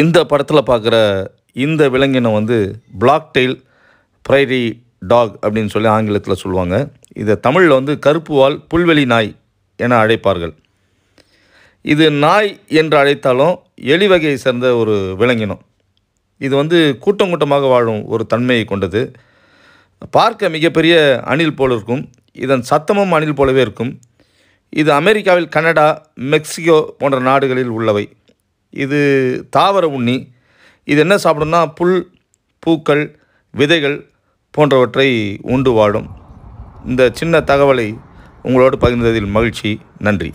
இந்த படத்தில் பார்க்குற இந்த விலங்கினம் வந்து பிளாக் டெயில் ப்ரைரி டாக் அப்படின்னு சொல்லி ஆங்கிலத்தில் சொல்லுவாங்க இதை தமிழில் வந்து கருப்புவால் புல்வெளி நாய் என அழைப்பார்கள் இது நாய் என்று அழைத்தாலும் எலிவகையை சேர்ந்த ஒரு விலங்கினம் இது வந்து கூட்டம் கூட்டமாக வாழும் ஒரு தன்மையை கொண்டது பார்க்க மிகப்பெரிய அணில் போல் இருக்கும் இதன் சத்தமும் அணில் போலவே இருக்கும் இது அமெரிக்காவில் கனடா மெக்சிகோ போன்ற நாடுகளில் உள்ளவை இது தாவர உண்ணி இது என்ன சாப்பிடும்னா புல் பூக்கள் விதைகள் போன்றவற்றை உண்டு வாடும் இந்த சின்ன தகவலை உங்களோடு பகிர்ந்ததில் மகிழ்ச்சி நன்றி